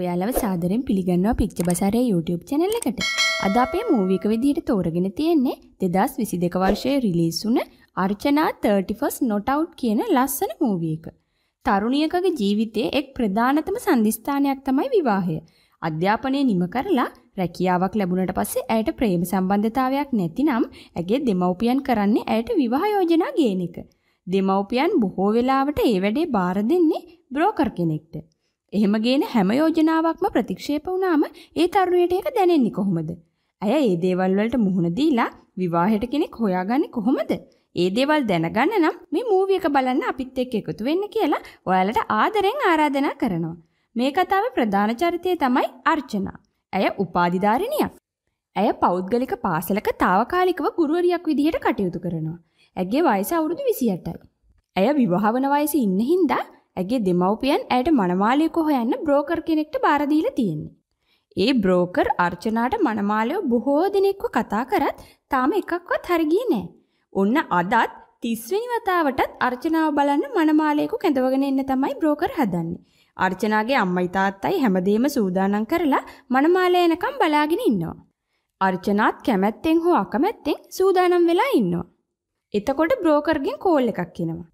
ඔයාලව සාදරෙන් පිළිගන්නවා picture බසාරය YouTube channel එකට. අද අපේ මූවී එක විදිහට තෝරගෙන තියෙන්නේ 2022 වර්ෂයේ රිලීස් වුණ අර්චනා 31st Not Out කියන ලස්සන මූවී එක. තරුණියකගේ ජීවිතයේ එක් ප්‍රධානතම සම්දිස්ථානයක් තමයි විවාහය. අධ්‍යාපනය නිම කරලා රැකියාවක් ලැබුණට පස්සේ ඇයට ප්‍රේම සම්බන්ධතාවයක් නැතිනම් ඇගේ දෙමව්පියන් කරන්නේ ඇයට විවාහ යෝජනා ගේන එක. දෙමව්පියන් බොහෝ වෙලාවට ඒ වැඩේ බාර දෙන්නේ බ්‍රෝකර් කෙනෙක්ට. එහෙම ගේන හැම යෝජනාවක්ම ප්‍රතික්ෂේප වුණාම ඒ තරුණයට ඒක දැනෙන්නේ කොහොමද? ඇය ඒ දේවල් වලට මුහුණ දීලා විවාහයට කෙනෙක් හොයාගන්නේ කොහොමද? ඒ දේවල් දැනගන්න නම් මේ මූවි එක බලන්න අපිත් එක්ක එකතු වෙන්න කියලා ඔයාලට ආදරෙන් ආරාධනා කරනවා. මේ කතාවේ ප්‍රධාන චරිතය තමයි අර්චනා. ඇය උපාධිධාරිණියක්. ඇය පෞද්ගලික පාසලක తాවකාලිකව ගුරුවරියක් විදිහට කටයුතු කරනවා. ඇගේ වයස අවුරුදු 28යි. ඇය විවාහ වන වයසේ ඉන්න හින්දා ඇගේ දෙමව්පියන් ඇයට මනමාලයකු හොයන්න බ්‍රෝකර් කෙනෙක්ට බාරදීලා තියෙන්නේ. ඒ බ්‍රෝකර් අර්චනාට මනමාලයෝ බොහෝ දිනෙක්ව කතා කරත් තාම එකක්වත් හරිගියේ නෑ. ඔන්න අදත් තිස්වෙනි වතාවටත් අර්චනාව බලන්න මනමාලයකු කැඳවගෙන එන්න තමයි බ්‍රෝකර් හදන්නේ. අර්චනාගේ අම්මයි තාත්තයි හැමදේම සූදානම් කරලා මනමාලය එනකම් බලාගෙන ඉන්නවා. අර්චනාත් කැමැත්තෙන් හෝ අකමැත්තෙන් සූදානම් වෙලා ඉන්නවා. එතකොට බ්‍රෝකර්ගෙන් කෝල් එකක් එනවා.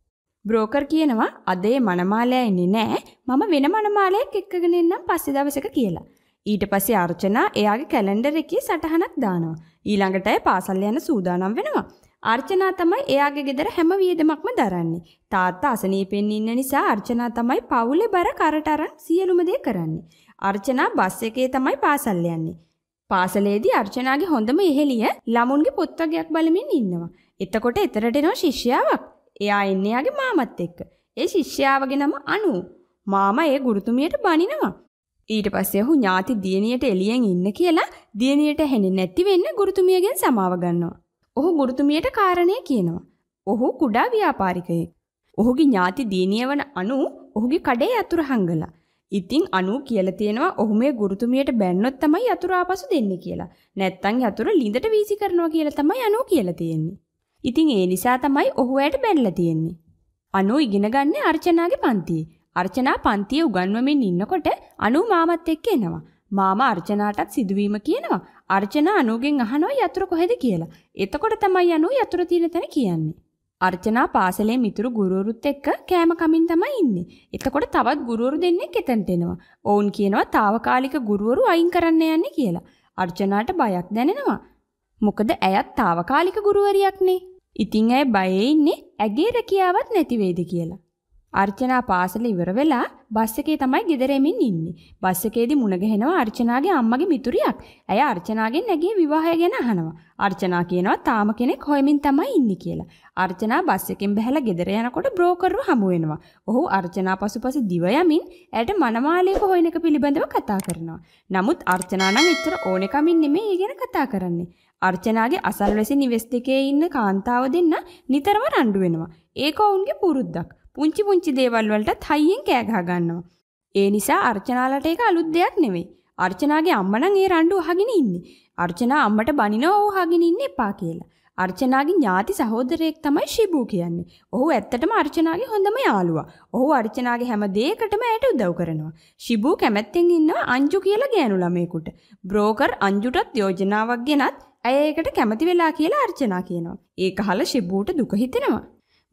බ්‍රෝකර් කියනවා අදේ මනමාලයා එන්නේ නැහැ. මම වෙන මනමාලයෙක් එක්කගෙන එන්නම් පස්සේ දවසක කියලා. ඊට පස්සේ අර්චනා එයාගේ කැලෙන්ඩර් එකේ සටහනක් දානවා. ඊළඟට ඇය පාසල් යන සූදානම් වෙනවා. අර්චනා තමයි එයාගේ ගෙදර හැම වියදමක්ම දරන්නේ. තාත්තා අසනීපෙන් ඉන්න නිසා අර්චනා තමයි පවුලේ බර කරට අරන් සියලුම දේ කරන්නේ. අර්චනා බස් එකේ තමයි පාසල් යන්නේ. පාසලේදී අර්චනාගේ හොඳම ඉහෙළිය ළමුන්ගේ පොත් වගයක් බලමින් ඉන්නවා. එතකොට එතරට එනවා ශිෂ්‍යාවක්. එයා එන්නේ යාගේ මාමත් එක්ක. ඒ ශිෂ්‍යාවගේ නම අනු. මාමා ඒ ගුරුතුමියට බනිනවා. ඊට පස්සේ ඔහු ඥාති දියණියට එළියෙන් ඉන්න කියලා දියණියට හෙන්නේ නැති වෙන්න ගුරුතුමියගෙන් සමාව ගන්නවා. ඔහු ගුරුතුමියට කාරණේ කියනවා. ඔහු කුඩා ව්‍යාපාරිකයෙක්. ඔහුගේ ඥාති දියණිය වන අනු ඔහුගේ කඩේ යතුරු හංගලා. ඉතින් අනු කියලා තියෙනවා ඔහු මේ ගුරුතුමියට බැන්නොත් තමයි යතුරු ආපසු දෙන්නේ කියලා. නැත්තම් යතුරු ලිඳට වීසි කරනවා කියලා තමයි අනු කියලා තියෙන්නේ. ඉතින් ඒ නිසා තමයි ඔහු ඇයට බැනලා තියෙන්නේ. අනු ඉගෙන ගන්න අර්චනාගේ පන්තියේ. අර්චනා පන්තියේ උගන්වමින් ඉන්නකොට අනු මාමත් එක්ක එනවා. මාම අර්චනාටත් සිදුවීම කියනවා. අර්චනා අනුගෙන් අහනවා යතුරු කොහෙද කියලා. එතකොට තමයි අනු යතුරු තියෙන තැන කියන්නේ. අර්චනා පාසලේ මිතුරු ගුරුවරුත් එක්ක කෑම කමින් තමයි ඉන්නේ. එතකොට තවත් ගුරුවරු දෙන්නෙක් එතනට එනවා. ඔවුන් කියනවා తాවකාලික ගුරුවරු අයින් කරන්න යන්නේ කියලා. අර්චනාට බයක් දැනෙනවා. මොකද ඇයත් తాවකාලික ගුරුවරියක්නේ. ඉතින් ඇයි බයේ ඉන්නේ ඇගේ රැකියාවක් නැති වේද කියලා. අර්චනා පාසල ඉවර වෙලා බස් එකේ තමයි ගෙදර එමින් ඉන්නේ. බස් එකේදී මුණ ගැහෙනවා අර්චනාගේ අම්මගේ මිතුරියක්. ඇය අර්චනාගෙන් නැගී විවාහය ගැන අහනවා. අර්චනා කියනවා තාම කෙනෙක් හොයමින් තමයි ඉන්නේ කියලා. අර්චනා බස් එකෙන් බැහැලා ගෙදර යනකොට බ්‍රෝකර්ව හමු වෙනවා. ඔහු අර්චනා පසුපස දිව යමින් ඇයට මනමාලයක හොයන එක පිළිබඳව කතා කරනවා. නමුත් අර්චනා නම් එච්චර ඕනෙකමින් නෙමෙයි ඊගෙන කතා කරන්නේ. අර්චනාගේ අසල්වැසි නිවෙස් දෙකේ ඉන්න කාන්තාව දෙන්න නිතරම රණ්ඩු වෙනවා. ඒක ඔවුන්ගේ පුරුද්දක්. පුංචි පුංචි දේවල් වලටත් හයියෙන් කෑ ගහ ගන්නවා. ඒ නිසා අර්චනාලට ඒක අලුත් දෙයක් නෙවෙයි. අර්චනාගේ අම්මා නම් ඒ රණ්ඩු අහගෙන ඉන්නේ. අර්චනා අම්මට බනිනවා ඔව් අහගෙන ඉන්න එපා කියලා. අර්චනාගේ ඥාති සහෝදරයෙක් තමයි ශිබූ කියන්නේ. ඔහු ඇත්තටම අර්චනාගේ හොඳම යාළුවා. ඔහු අර්චනාගේ හැම දෙයකටම ඇයට උදව් කරනවා. ශිබූ කැමැත්තෙන් ඉන්නවා අංජු කියලා ගෑනු ළමයෙකුට. බ්‍රෝකර් අංජුටත් යෝජනාවක් ගෙනත් ඇය ඒකට කැමති වෙලා කියලා අර්චනා කියනවා. ඒක අහලා ශිබූට දුක හිතෙනවා.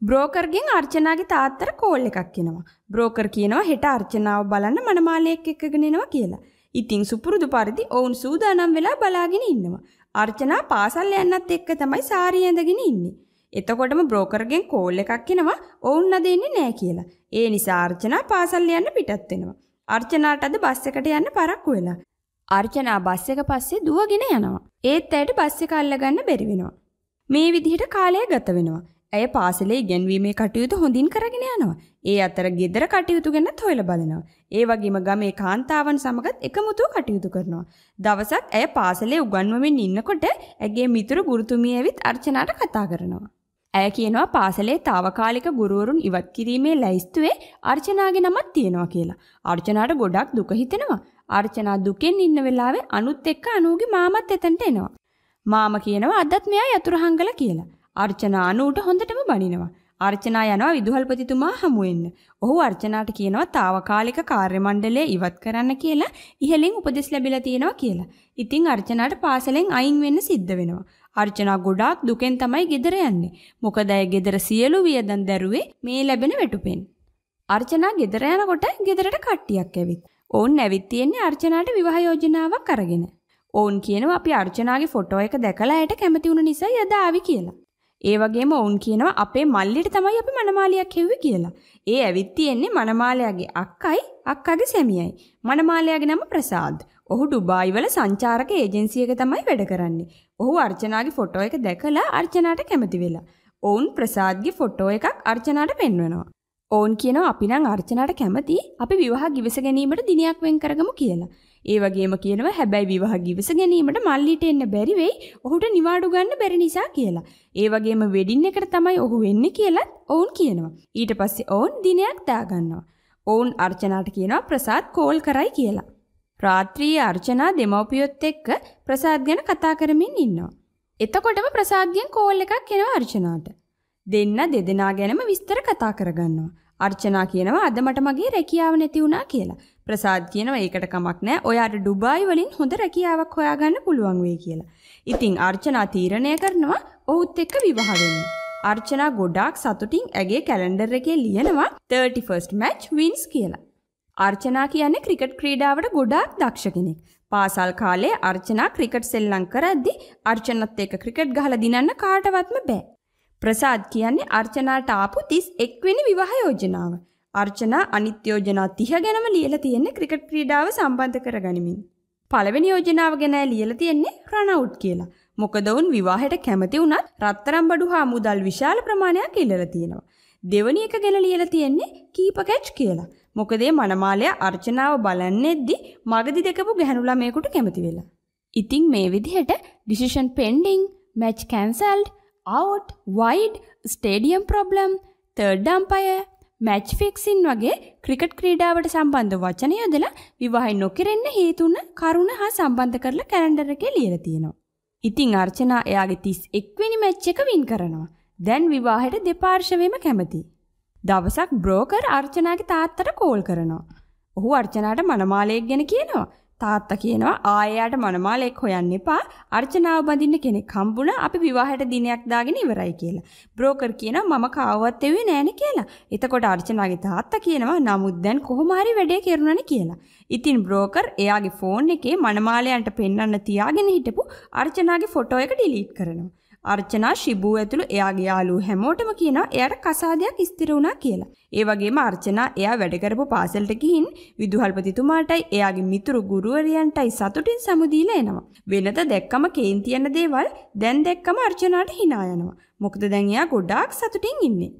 බ්‍රෝකර්ගෙන් අර්චනාගේ තාත්තට කෝල් එකක් එනවා. බ්‍රෝකර් කියනවා හෙට අර්චනාව බලන්න මනමාලයෙක් එක්කගෙන එනවා කියලා. ඉතින් සුපුරුදු පරිදි ඔවුන් සූදානම් වෙලා බලාගෙන ඉන්නවා. අර්චනා පාසල් යන්නත් එක්ක තමයි සාරිය ඇඳගෙන ඉන්නේ. එතකොටම බ්‍රෝකර්ගෙන් කෝල් එකක් එනවා ඔවුන් අද එන්නේ නැහැ කියලා. ඒ නිසා අර්චනා පාසල් යන්න පිටත් වෙනවා. අර්චනාට අද බස් එකට යන්න පරක්කු වෙලා. අර්චනා බස් එක පස්සේ දුවගෙන යනවා. ඒත් ඇයට බස් එක අල්ලගන්න බැරි වෙනවා. මේ විදිහට කාලය ගත වෙනවා. ඇය පාසලේ ඉගෙනවීමේ කටයුතු හොඳින් කරගෙන යනවා. ඒ අතර ගෙදර කටයුතු ගැනත් හොයලා බලනවා. ඒ වගේම ගමේ කාන්තාවන් සමගත් එකමුතුව කටයුතු කරනවා. දවසක් ඇය පාසලේ උගන්වමින් ඉන්නකොට ඇගේ මිතුරු ගුරුතුමිය ඇවිත් අර්චනාට කතා කරනවා. ඇය කියනවා පාසලේ తాවකාලික ගුරුවරුන් ඉවත් කිරීමේ ලැයිස්තුවේ අර්චනාගේ නමක් තියෙනවා කියලා. අර්චනාට ගොඩක් දුක හිතෙනවා. අර්චනා දුකෙන් ඉන්න වෙලාවේ අනුත් එක්ක අනුගේ මාමත් එතනට එනවා. මාම කියනවා අදත් මෙයා යතුරුහංගල කියලා. අර්චනා අනුට හොඳටම බනිනවා. අර්චනා යනවා විදුහල්පතිතුමා හමු වෙන්න. ඔහු අර්චනාට කියනවා తాවකාලික කාර්ය මණ්ඩලය ඉවත් කරන්න කියලා ඉහලින් උපදෙස් ලැබිලා තියෙනවා කියලා. ඉතින් අර්චනාට පාසලෙන් අයින් වෙන්න සිද්ධ වෙනවා. අර්චනා ගොඩාක් දුකෙන් තමයි ගෙදර යන්නේ. මොකද අය ගෙදර සියලු වියදම් දැරුවේ මේ ලැබෙන වෙටුපෙන්. අර්චනා ගෙදර යනකොට ගෙදරට කට්ටියක් ඇවිත් ඔවුන් ඇවිත් තියෙන්නේ අර්චනාට විවාහ යෝජනාවක් අරගෙන. ඔවුන් කියනවා අපි අර්චනාගේ ෆොටෝ එක දැකලා ඇයට කැමති වුණ නිසා යදා ආවි කියලා. ඒ වගේම ඔවුන් කියනවා අපේ මල්ලිට තමයි අපි මනමාලියක් හෙව්වේ කියලා. ඒ ඇවිත් තියෙන්නේ මනමාලයාගේ අක්කයි අක්කාගේ සැමියයි. මනමාලයාගේ නම ප්‍රසාද්. ඔහු ඩුබායි වල සංචාරක ඒජන්සි එක තමයි වැඩ කරන්නේ. ඔහු අර්චනාගේ ෆොටෝ එක දැකලා අර්චනාට කැමති වෙලා. ඔවුන් ප්‍රසාද්ගේ ෆොටෝ එකක් අර්චනාට පෙන්වනවා. ඕන් කියන අපි නම් අර්චනාට කැමති අපි විවාහ ගිවිස ගැනීමට දිනයක් වෙන් කරගමු කියලා. ඒ වගේම කියනවා හැබැයි විවාහ ගිවිස ගැනීමට මල්ලිට එන්න බැරි වෙයි. ඔහුට නිවාඩු ගන්න බැරි නිසා කියලා. ඒ වගේම වෙඩින් එකට තමයි ඔහු වෙන්නේ කියලත් ඔවුන් කියනවා. ඊට පස්සේ ඔවුන් දිනයක් දාගන්නවා. ඔවුන් අර්චනාට කියනවා ප්‍රසාද් කෝල් කරයි කියලා. රාත්‍රියේ අර්චනා දෙමව්පියොත් එක්ක ප්‍රසාද් ගැන කතා කරමින් ඉන්නවා. එතකොටම ප්‍රසාද්ගෙන් කෝල් එකක් එනවා අර්චනාට. දෙන්න දෙදෙනා ගැනම විස්තර කතා කරගන්නවා. අර්චනා කියනවා අද මට මගේ රැකියාව නැති වුණා කියලා. ප්‍රසාද් කියනවා ඒකට කමක් නැහැ. ඔයාට ඩුබායි වලින් හොඳ රැකියාවක් හොයාගන්න පුළුවන් වෙයි කියලා. ඉතින් අර්චනා තීරණය කරනවා ඔහුත් එක්ක විවාහ වෙන්න. අර්චනා ගොඩාක් සතුටින් ඇගේ කැලෙන්ඩර් එකේ ලියනවා 31st match wins කියලා. අර්චනා කියන්නේ ක්‍රිකට් ක්‍රීඩාවට ගොඩාක් දක්ෂ කෙනෙක්. පාසල් කාලේ අර්චනා ක්‍රිකට් සෙල්ලම් කරද්දි අර්චනත් එක්ක ක්‍රිකට් ගහලා දිනන්න කාටවත්ම බෑ. ප්‍රසාද් කියන්නේ අර්චනාට ආපු 31 වෙනි විවාහ යෝජනාව. අර්චනා අනිත් යෝජනා 30 ගැනම ලියලා තියෙන්නේ ක්‍රිකට් ක්‍රීඩාව සම්බන්ධ කරගනිමින්. පළවෙනි යෝජනාව ගැන ලියලා තියෙන්නේ රන් අවුට් කියලා. මොකද උන් විවාහයට කැමති වුණත් රත්තරන් බඩු හා මුදල් විශාල ප්‍රමාණයක් ඉල්ලලා තියෙනවා. දෙවැනි එක ගැන ලියලා තියෙන්නේ කීප කැච් කියලා. මොකද මනමාලයා අර්චනාව බලන්නේද්දි මගදි දෙකපු ගැහණු ළමයෙකුට කැමති වෙලා. ඉතින් මේ විදිහට decision pending, match cancelled out wide stadium problem third umpire match fixing වගේ ක්‍රිකට් ක්‍රීඩාවට සම්බන්ධ වචනය යොදලා විවාහය නොකරෙන්න හේතුන කරුණ හා සම්බන්ධ කරලා කැලෙන්ඩර් එකේ ලියලා තියෙනවා. ඉතින් අර්චනා එයාගේ 31 වෙනි මැච් එක වින් කරනවා. දැන් විවාහයට දෙපාර්ශවෙම කැමති. දවසක් බ්‍රෝකර් අර්චනාගේ තාත්තට කෝල් කරනවා. ඔහු අර්චනාට මනමාලයෙක් ගැන කියනවා. තාත්තා කියනවා ආයෙයාට මනමාලෙක් හොයන්න එපා අර්චනාව බඳින්න කෙනෙක් හම්බුණා අපි විවාහයට දිනයක් දාගෙන ඉවරයි කියලා. බ්‍රෝකර් කියනවා මම කාවවත් එව්වේ නෑනේ කියලා. එතකොට අර්චනාගේ තාත්තා කියනවා නමුත් දැන් කොහොම හරි වැඩේ කෙරුණානේ කියලා. ඉතින් බ්‍රෝකර් එයාගේ ෆෝන් එකේ මනමාලයන්ට පෙන්වන්න තියාගෙන හිටපු අර්චනාගේ ෆොටෝ එක ඩිලීට් කරනවා. අර්චනා ශිබූ ඇතුළු එයාගේ යාළුවෝ හැමෝටම කියනවා එයාට කසාදයක් ස්ථිර වුණා කියලා. ඒ වගේම අර්චනා එයා වැඩ කරපු පාසලට ගිහින් විදුහල්පතිතුමාටයි එයාගේ මිතුරු ගුරුවරයන්ටයි සතුටින් සමුදීලා එනවා. වෙනත දැක්කම කේන් තියෙන දේවල් දැන් දැක්කම අර්චනාට hina යනවා. මොකද දැන් එයා ගොඩාක් සතුටින් ඉන්නේ.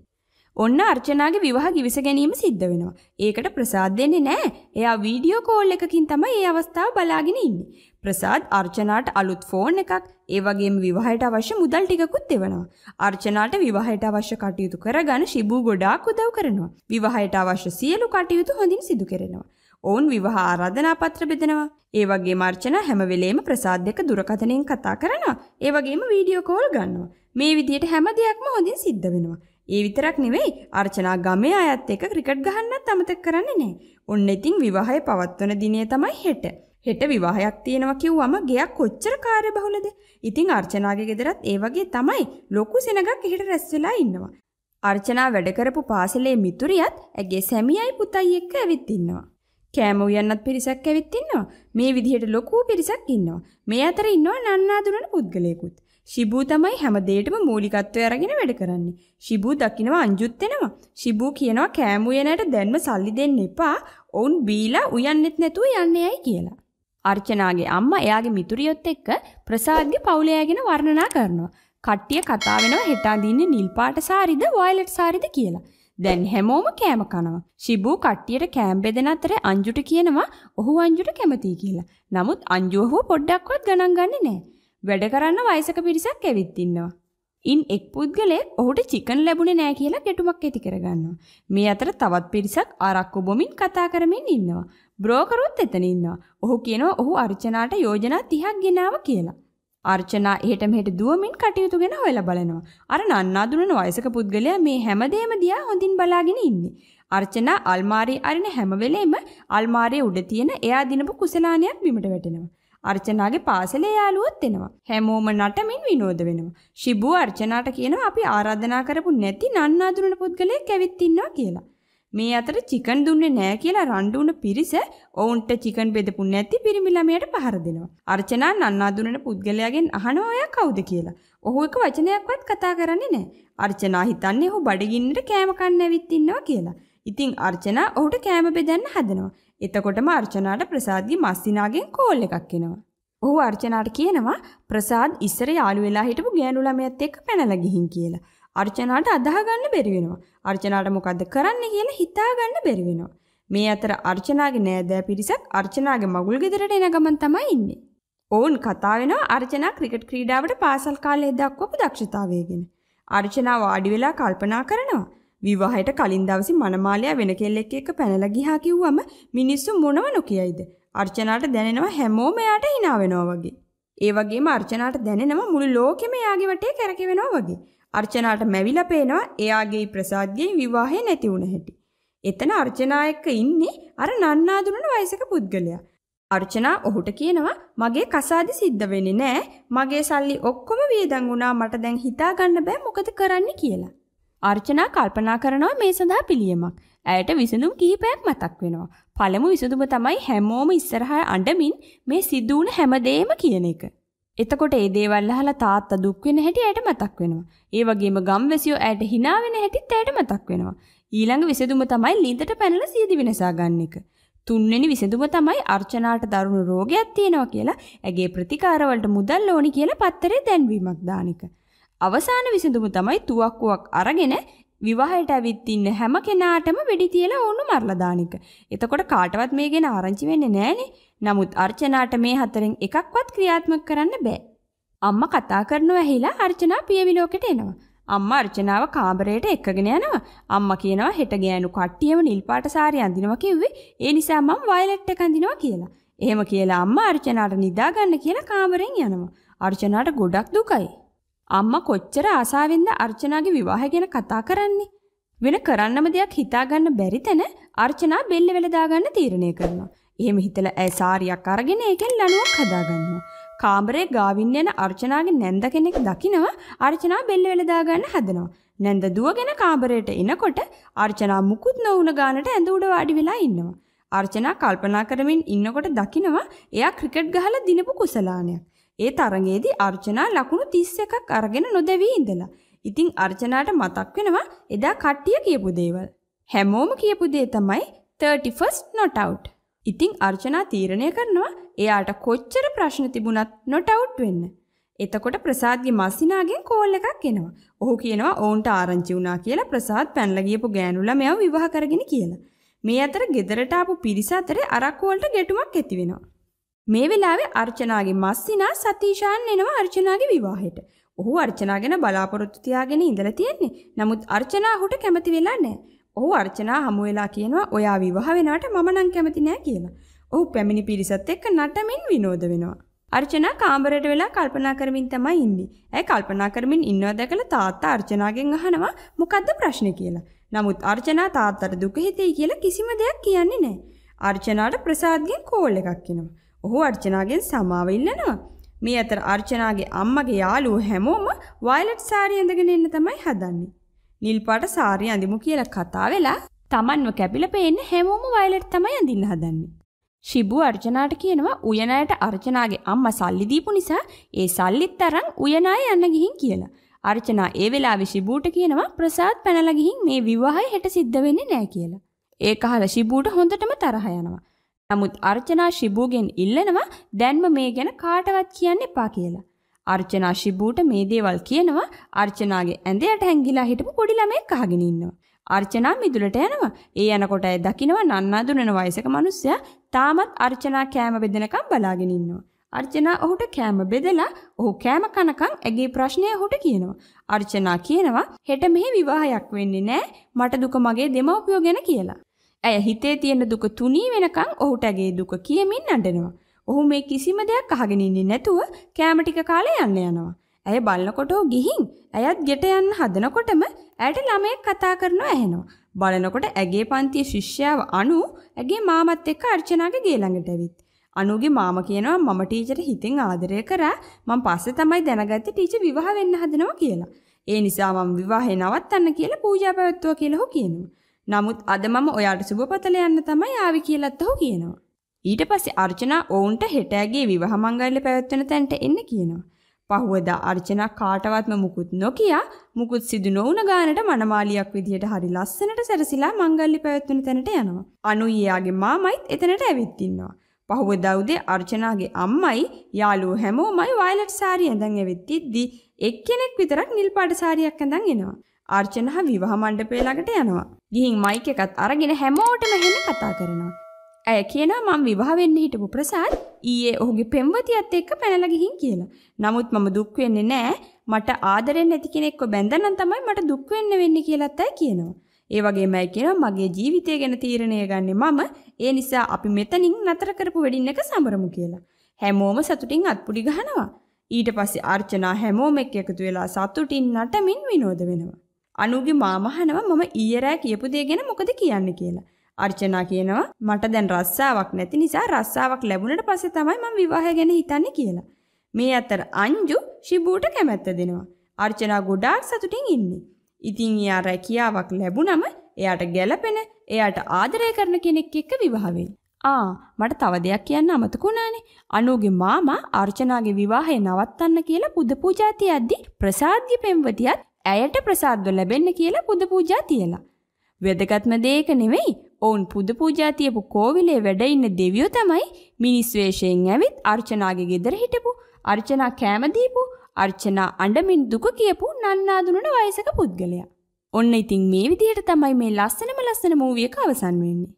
ඔන්න අර්චනාගේ විවාහ ගිවිස ගැනීම සිද්ධ වෙනවා. ඒකට ප්‍රසාද් දෙන්නේ නැහැ. එයා වීඩියෝ කෝල් එකකින් තමයි මේ අවස්ථාව බලාගෙන ඉන්නේ. ප්‍රසාද් අර්චනාට අලුත් ෆෝන් එකක්, ඒ වගේම විවාහයට අවශ්‍ය මුදල් ටිකකුත් දෙවනවා. අර්චනාට විවාහයට අවශ්‍ය කටයුතු කරගන්න ශිබූ ගොඩාක් උදව් කරනවා. විවාහයට අවශ්‍ය සියලු කටයුතු හොඳින් සිදු කරනවා. ඔවුන් විවාහ ආරාධනා පත්‍ර බෙදනවා. ඒ වගේ මර්චන හැම වෙලේම ප්‍රසාද් දෙක දුරකථනයෙන් කතා කරනවා. ඒ වගේම වීඩියෝ කෝල් ගන්නවා. මේ විදිහට හැම දෙයක්ම හොඳින් සිද්ධ වෙනවා. ඒ විතරක් නෙවෙයි අර්චනා ගමේ අයත් එක්ක ක්‍රිකට් ගහන්නත් අමතක කරන්නේ නැහැ. ඔන්න ඉතින් විවාහය පවත්වන දිනේ තමයි හෙට. හෙට විවාහයක් තියෙනවා කිව්වම ගෙයක් කොච්චර කාර්යබහුලද? ඉතින් අර්චනාගේ ගෙදරත් ඒ වගේ තමයි ලොකු සෙනගක් එහෙට රැස් වෙලා ඉන්නවා. අර්චනා වැඩ කරපු පාසලේ මිතුරියත් ඇගේ සැමියායි පුතයි එක්ක ඇවිත් ඉන්නවා. කෑම උයන්නත් පිරිසක් ඇවිත් ඉන්නවා. මේ විදිහට ලොකු පිරිසක් ඉන්නවා. මේ අතර ඉන්නවා නන්නාඳුනන පුද්ගලයෙකුත්. ශිබූ තමයි හැමදේටම මූලිකත්වය අරගෙන වැඩ කරන්නේ. ශිබූ දකිනවා අංජුත් වෙනවා. ශිබූ කියනවා කෑමු යනට දැන්ම සල්ලි දෙන්න එපා. ඔවුන් බීලා උයන්නෙත් නැතුව යන්නේ ඇයි කියලා. අර්චනාගේ අම්මා එයාගේ මිතුරියොත් එක්ක ප්‍රසාද්ගේ පවුල ගැන වර්ණනා කරනවා. කට්ටිය කතා වෙනවා හෙට අඳින්නේ නිල් පාට සාරිද වයලට් සාරිද කියලා. දැන් හැමෝම කෑම කනවා. ශිබූ කට්ටියට කෑම් බෙදෙන අතර අංජුට කියනවා ඔහු අංජුට කැමතියි කියලා. නමුත් අංජුව හෝ පොඩ්ඩක්වත් ගණන් ගන්නේ නැහැ. වැඩ කරන්න වයසක පිරිසක් ඇවිත් ඉන්නවා. ඉන් එක් පුද්ගලයෙක් ඔහුට චිකන් ලැබුණේ නැහැ කියලා ගැටුමක් ඇති කරගන්නවා. මේ අතර තවත් පිරිසක් ආරක්කු බොමින් කතා කරමින් ඉන්නවා. බ්‍රෝකරුත් එතන ඉන්නවා. ඔහු කියනවා ඔහු අර්චනාට යෝජනා 30ක් ගෙනාව කියලා. අර්චනා එහෙට මෙහෙට දුවමින් කටයුතු ගැන හොයලා බලනවා. අර නන්නාඳුනන වයසක පුද්ගලයා මේ හැමදේම දිහා හොඳින් බලාගෙන ඉන්නේ. අර්චනා අල්මාරියේ අරින හැම වෙලෙම අල්මාරියේ උඩ තියෙන එයා දිනපු කුසලානයක් බිමට වැටෙනවා. අර්චනාගේ පාසලේ යාළුවොත් එනවා. හැමෝම නටමින් විනෝද වෙනවා. ශිබු අර්චනාට කියනවා අපි ආරාධනා කරපු නැති නන්නාඳුනන පුද්ගලයෙක් ඇවිත් ඉන්නවා කියලා. මේ අතර චිකන් දුන්නේ නැහැ කියලා රණ්ඩු වුණ පිරිස ඔවුන්ට චිකන් බෙදපු නැති පිරිමි ළමයට පහර දෙනවා. අර්චනා නන්නාඳුනන පුද්ගලයාගෙන් අහනවා ඔයා කවුද කියලා. ඔහු එක වචනයක්වත් කතා කරන්නේ නැහැ. අර්චනා හිතන්නේ ඔහු බඩගින්නට කෑම කන්න ඇවිත් ඉන්නවා කියලා. ඉතින් අර්චනා ඔහුට කෑම බෙදන්න හදනවා. එතකොටම අර්චනාට ප්‍රසාද්ගේ මස්සිනාගෙන් කෝල් එකක් එනවා. ඔහු අර්චනාට කියනවා ප්‍රසාද් ඉස්සර යාළු වෙලා හිටපු ගෑනු ළමයාත් එක්ක පැනලා ගිහින් කියලා. අර්චනාට අදාහගන්න බැරි වෙනවා. අර්චනාට මොකද්ද කරන්න කියලා හිතාගන්න බැරි වෙනවා. මේ අතර අර්චනාගේ නෑදෑ පිරිසක් අර්චනාගේ මගුල් ගෙදරට එන ගමන් තමයි ඉන්නේ. ඔවුන් කතා වෙනවා අර්චනා ක්‍රිකට් ක්‍රීඩාවට පාසල් කාලයේ දක්වපු දක්ෂතාවය ගැන. අර්චනා වාඩි වෙලා කල්පනා කරනවා. විවාහයට කලින් දවසේ මනමාලයා වෙන කෙල්ලෙක් එක්ක පැනලා ගියා කිව්වම මිනිස්සු මොනව නොකියයිද? අර්චනාට දැනෙනවා හැමෝම එයාට hina වෙනවා වගේ. ඒ වගේම අර්චනාට දැනෙනවා මුළු ලෝකෙම එයාගේ වටේ කැරකෙවෙනවා වගේ. අර්චනාට මැවිලා පේනවා එයාගේ ප්‍රසාද්ගේ විවාහය නැති වුණ හැටි. එතන අර්චනා එක්ක ඉන්නේ අර නන්නාඳුනන වයසක පුද්ගලයා. අර්චනා ඔහුට කියනවා මගේ කසාදි සිද්ධ වෙන්නේ නෑ මගේ සල්ලි ඔක්කොම වියදම් වුණා මට දැන් හිතා ගන්න බෑ මොකද කරන්න කියලා. අර්චනා කල්පනා කරනවා මේ සඳහා පිළියමක්. ඇයට විසඳුම් කිහිපයක් මතක් වෙනවා. පළමු විසඳුම තමයි හැමෝම ඉස්සරහා අඬමින් මේ සිදු වුණ හැමදේම කියන එක. එතකොට ඒ දේවල් අහලා තාත්තා දුක් වෙන හැටි ඇයට මතක් වෙනවා. ඒ වගේම ගම්වැසියෝ ඇයට hina වෙන හැටිත් ඇයට මතක් වෙනවා. ඊළඟ විසඳුම තමයි ලිඳට පැනලා සියදි වෙනසා ගන්න එක. තුන්වෙනි විසඳුම තමයි අර්චනාට දරුණු රෝගයක් තියෙනවා කියලා ඇගේ ප්‍රතිකාරවලට මුදල් ඕනි කියලා පත්තරේ දැන්වීමක් දාන එක. අවසාන විසඳුම තමයි තුවක්කුවක් අරගෙන විවාහයට ඇවිත් ඉන්න හැම කෙනාටම වෙඩි තියලා ඕනු මරලා දාන එක. එතකොට කාටවත් මේ ගැන ආරංචි වෙන්නේ නැහනේ. නමුත් අර්චනාට මේ හතරෙන් එකක්වත් ක්‍රියාත්මක කරන්න බෑ. අම්මා කතා කරනව ඇහිලා අර්චනා පියවිලෝකෙට එනවා. අම්මා අර්චනාව කාමරයට එක්කගෙන යනවා. අම්මා කියනවා හෙට ගෑනු කට්ටියම නිල් පාට සාරිය අඳිනවා කිව්වේ. ඒ නිසා මම වයලට් එක අඳිනවා කියලා. එහෙම කියලා අම්මා අර්චනාට නිදාගන්න කියලා කාමරෙන් යනවා. අර්චනාට ගොඩක් දුකයි. අම්මා කොච්චර ආසාවෙන්ද අර්චනාගේ විවාහය ගැන කතා කරන්නේ. වෙන කරන්නම දෙයක් හිතාගන්න බැරි තැන අර්චනා බෙල්ල වෙල දාගන්න තීරණය කරනවා. එහෙම හිතලා ඇය සාරියක් අරගෙන ඒකෙන් ලණුවක් හදාගන්නවා. කාමරේ ගාවින් යන අර්චනාගේ නැන්ද කෙනෙක් දකිනවා අර්චනා බෙල්ල වෙල දාගන්න හදනවා. නැන්ද දුවගෙන කාමරයට එනකොට අර්චනා මුකුත් නොවුන ගානට ඇඳ උඩ වාඩි වෙලා ඉන්නවා. අර්චනා කල්පනා කරමින් ඉන්නකොට දකිනවා එයා ක්‍රිකට් ගහලා දිනපු කුසලානයක්. ඒ තරගයේදී අර්චනා ලකුණු 31ක් අරගෙන නොදැවී ඉඳලා. ඉතින් අර්චනාට මතක් වෙනවා එදා කට්ටිය කියපු දේවල්. හැමෝම කියපු දේ තමයි 31st not out. ඉතින් අර්චනා තීරණය කරනවා එයාට කොච්චර ප්‍රශ්න තිබුණත් not out වෙන්න. එතකොට ප්‍රසාද්ගේ මස්සිනාගෙන් කෝල් එකක් එනවා. ඔහු කියනවා ඔවුන්ට ආරංචි වුණා කියලා ප්‍රසාද් පැනලා ගියපු ගෑනු ළමයාව විවාහ කරගෙන කියලා. මේ අතර ගෙදරට ආපු පිරිස අතරේ අරක්කු වලට ගැටුමක් ඇති වෙනවා. මේ වෙලාවේ අර්චනාගේ මස්සිනා සතීෂාන් එනවා අර්චනාගේ විවාහයට. ඔහු අර්චනා ගැන බලාපොරොත්තු තියාගෙන ඉඳලා තියෙන්නේ. නමුත් අර්චනා ඔහුට කැමති වෙලා නැහැ. ඔහු අර්චනා හමු වෙලා කියනවා ඔයා විවාහ වෙනවට මම නම් කැමති නැහැ කියලා. ඔහු පැමිණි පිරිසත් එක්ක නටමින් විනෝද වෙනවා. අර්චනා කාමරයට වෙලා කල්පනා කරමින් තමයි ඉන්නේ. ඇයි කල්පනා කරමින් ඉන්නවා දැකලා තාත්තා අර්චනාගෙන් අහනවා මොකද්ද ප්‍රශ්නේ කියලා. නමුත් අර්චනා තාත්තට දුක හිතෙයි කියලා කිසිම දෙයක් කියන්නේ නැහැ. අර්චනාට ප්‍රසාද්ගෙන් කෝල් එකක් එනවා. ඔහු අර්චනාගෙන් සමාව ඉල්ලනවා. මේ අතර අර්චනාගේ අම්මගේ යාළුවෝ හැමෝම වයලට් සාරිය ඇඳගෙන ඉන්න තමයි හදන්නේ. නිල් පාට සාරිය අඳිමු කියලා කතා වෙලා Tamanව කැපිලා පේන්න හැමෝම වයලට් තමයි අඳින්න හදන්නේ. ශිබු අර්චනාට කියනවා උයනයට අර්චනාගේ අම්මා සල්ලි දීපු නිසා ඒ සල්ලිත් තරම් උයනය යන්න ගිහින් කියලා. අර්චනා ඒ වෙලාවේ ශිබූට කියනවා ප්‍රසාද් පැනලා ගිහින් මේ විවාහය හෙට සිද්ධ වෙන්නේ නැහැ කියලා. ඒක අහලා ශිබූට හොඳටම තරහ යනවා. නමුත් අර්චනා ශිබූගෙන් ඉල්ලනවා දැන්ම මේ ගැන කාටවත් කියන්න එපා කියලා. අර්චනා ශිබූට මේ දේවල් කියනවා අර්චනාගේ ඇඳයට හැංගිලා හිටපු පොඩි ළමෙක් අහගෙන ඉන්නවා. අර්චනා මිදුලට යනවා. ඒ යනකොට ඇය දකිනවා නන්නා දුනන වයසක මිනිස්සයා තාමත් අර්චනා කෑම බෙදෙනකම් බලාගෙන ඉන්නවා. අර්චනා ඔහුට කෑම බෙදලා ඔහු කෑම කනකම් ඇගේ ප්‍රශ්නය ඔහුට කියනවා. අර්චනා කියනවා හෙට මෙහි විවාහයක් වෙන්නේ නෑ මට දුක මගේ දෙමව්පියෝ ගැන කියලා. ඇය හිතේ තියෙන දුක තුනී වෙනකං ඔහුට ඇගේ දුක කියමින් අඩනවා. ඔහු මේ කිසිම දෙයක් අහගෙනඉන්නේ නැතුව කෑමටික කාලය යන්න යනවා. ඇය බලන්නකොටෝ ගිහින් ඇයත් ගෙට යන්න හදනකොටම ඇයට ළමයෙක් කතා කරනවා ඇහෙනවා. බලනකොට ඇගේ පන්තිය ශිෂ්‍යාව අනු ඇගේ මාමත් එක්ක අර්චනාගේ ගේ ළඟට ඇවිත්. අනුගේ මාම කියනවා මම ටීචර් හිතින් ආදරය කරා මම පස්සේ තමයි දැනගත්තේ ටීචර් විවාහ වෙන්න හදනවා කියලා. ඒ නිසා මම විවාහය නවත්තන්න කියලා පූජා පැවැත්වුවා කියලා ඔහු කියනවා. නමුත් අද මම ඔයාට සුබපතල යන්න තමයි ආවි කියලත් ඔහු කියනවා. ඊට පස්සේ අර්චනා ඔවුන්ට හෙටෑගේ විවාහ මංගල්‍ය පැවැත්වෙන තැනට එන්න කියනවා. පහුවදා අර්චනා කාටවත්ම මුකුත් නොකිය මුකුත් සිදු නොවුන ගානට මනමාලියක් විදිහට හරි ලස්සනට සැරසිලා මංගල්‍ය පැවැත්වෙන තැනට යනවා. අනුයියාගේ මාමයිත් එතනට ඇවිත් ඉන්නවා. පහුවදා උදේ අර්චනාගේ අම්මයි යාළුවෝ හැමෝමයි වයලට් සාරිය ඇඳන් ඇවිත් ඉද්දි එක්කෙනෙක් විතරක් නිල් පාට සාරියක් ඇඳන් එනවා. ආර්චනහා විවාහ මණ්ඩපය ළඟට යනවා. ගිහින් මයික් එකත් අරගෙන හැමෝටම හෙන කතා කරනවා. ඇය කියනවා මම විවාහ වෙන්න හිටපු ප්‍රසාද් ඊයේ ඔහුගේ පෙම්වතියත් එක්ක පැනලා ගිහින් කියලා. නමුත් මම දුක් වෙන්නේ නැහැ. මට ආදරෙන් නැති කෙනෙක්ව බැඳනනම් තමයි මට දුක් වෙන්න වෙන්නේ කියලාත් ඇය කියනවා. ඒ වගේම ඇය කියනවා මගේ ජීවිතය ගැන තීරණය ගන්නෙ මම. ඒ නිසා අපි මෙතනින් නතර කරපු වෙඩින් එක සමරමු කියලා. හැමෝම සතුටින් අත්පුඩි ගහනවා. ඊට පස්සේ අර්චනා හැමෝම එක්ක එකතු වෙලා සතුටින් නටමින් විනෝද වෙනවා. අනුගේ මාම අහනවා මම ඊයරෑ කියපු දේ ගැන මොකද කියන්නේ කියලා. අර්චනා කියනවා මට දැන් රස්සාවක් නැති නිසා රස්සාවක් ලැබුණට පස්සේ තමයි මම විවාහය ගැන හිතන්නේ කියලා. මේ අතර අංජු ශිබූට කැමැත්ත දෙනවා. අර්චනා ගොඩාක් සතුටින් ඉන්නේ. ඉතින් එයා රැකියාවක් ලැබුණම එයාට ගැළපෙන, එයාට ආදරය කරන කෙනෙක් එක්ක විවාහ ආ මට තව දෙයක් කියන්න අමතක වුණානේ. අනුගේ මාමා අර්චනාගේ විවාහය නවත්තන්න කියලා පුද පූජා තියද්දි ප්‍රසාද්‍ය පෙම්වතියත් ඇයට ප්‍රසාද්ව ලැබෙන්න කියලා පුද පූජා තියලා. වැදගත්ම දේක නෙවෙයි ඔවුන් පුද පූජා තියපු කෝවිලේ වැඩ ඉන්න දෙවියෝ තමයි මිනිස් වේශයෙන් ඇවිත් අර්චනාගේ ගෙදර හිටපු අර්චනා කෑම දීපු අර්චනා අඬමින් දුක කියපු නන්නාඳුනන වයසක පුද්ගලයා. ඔන්න ඉතින් මේ විදිහට තමයි මේ ලස්සනම ලස්සන මූවි එක අවසන් වෙන්නේ.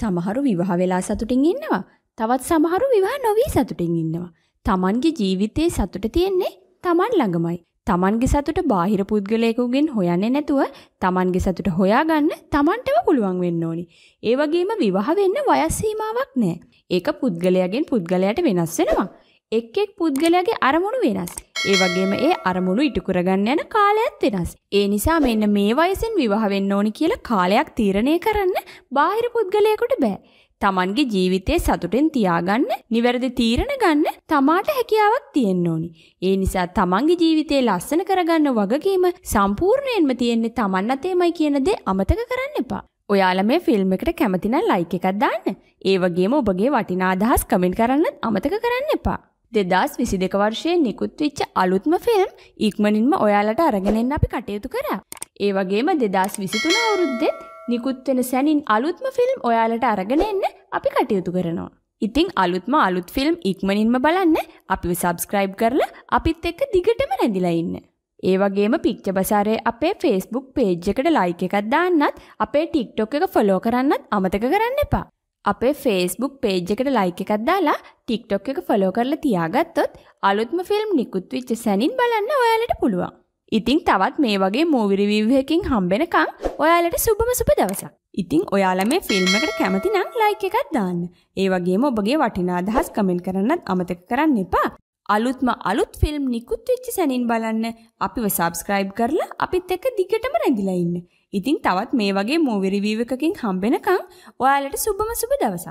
සමහරු විවාහ වෙලා සතුටින් ඉන්නවා. තවත් සමහරු විවාහ නොවී සතුටින් ඉන්නවා. තමන්ගේ ජීවිතයේ සතුට තියෙන්නේ තමන් ළඟමයි. තමන්ගේ සතුට බාහිර පුද්ගලයෙකුගෙන් හොයන්නේ නැතුව තමන්ගේ සතුට හොයාගන්න තමන්ටම පුළුවන් වෙන්න ඕනි. ඒ වගේම විවාහ වෙන්න වයස් සීමාවක් නැහැ. ඒක පුද්ගලයාගෙන් පුද්ගලයාට වෙනස් වෙනවා. එක් එක් පුද්ගලයාගේ අරමුණු වෙනස්. ඒ වගේම ඒ අරමුණු ඉටු කරගන්න යන කාලයත් වෙනස්. ඒ නිසා මෙන්න මේ වයසෙන් විවාහ වෙන්න ඕනි කියලා කාලයක් තීරණය කරන්න බාහිර පුද්ගලයෙකුට බෑ. තමන්ගේ ජීවිතේ සතුටෙන් තියාගන්න නිවැරදි තීරණ ගන්න තමාට හැකියාවක් තියෙන්න ඕනි. ඒ නිසා තමන්ගේ ජීවිතේ ලස්සන කරගන්න වගකීම සම්පූර්ණයෙන්ම තියෙන්නේ තමන් අතේමයි කියන දේ අමතක කරන්න එපා. ඔයාලා මේ ෆිල්ම් එකට කැමති නම් ලයික් එකක් දාන්න. ඒ වගේම ඔබගේ වටිනා අදහස් කමෙන්ට් කරන්නත් අමතක කරන්න එපා. 2022 වර්ෂයේ නිකුත් වෙච්ච අලුත්ම ෆිල්ම් ඉක්මනින්ම ඔයාලට අරගෙන එන්න අපි කටයුතු කරා. ඒ වගේම 2023 අවුරුද්දෙත් නිකුත්වෙන සැනින් අලුත්ම ෆිල්ම් ඔයාලට අරගෙන එන්න අපි කටයුතු කරනවා. ඉතිං අලුත්ම අලුත් ෆිල්ම් ඉක්මනින්ම බලන්න අපි සබස්ක්‍රයිබ් කරලා අපිත් එක්ක දිගටම රැඳිලඉන්න. ඒ වගේම පික්ච බසාරය අපේ ෆේස්බුක් පේජ් එකට ලයික එකත් දාන්නත් අපේ ටික්ටොක් එක ෆොලෝ කරන්නත් අමතක කරන්න එපා. අපේ ෆේස්බුක් පේජ් එකට ලයික එකත් දාලා ටික්ටොක් එක ෆලෝ කරලා තියාගත්තොත් අලුත්ම ෆිල්ම් නිකුත්විච්ච සැනින් බලන්න ඔයාලට පුළුවන්. ඉතිං තවත් මේ වගේ මූවිරිවිවහකින් හම්බෙනකං ඔයාලට සුබම සුප දවසක්. ඉතිං ඔයාල මේ ෆිල්මකට කැමති නම් ලයික එකත් දාන්න. ඒ වගේම ඔබගේ වටිනා අදහස් කමෙන් කරන්නත් අමතක කරන්න එපා. අලුත්ම අලුත් ෆිල්ම් නිකුත් වෙච්චි සැනින් බලන්න අපිව සබස්ක්‍රයිබ් කරලා අපිත් එක්ක දිගටම රැඳිලා ඉන්න. ඉතින් තවත් මේ වගේ මූවිරිවීවකකින් හම්බෙනකං ඔයාලට සුබම සුබ දවසක්.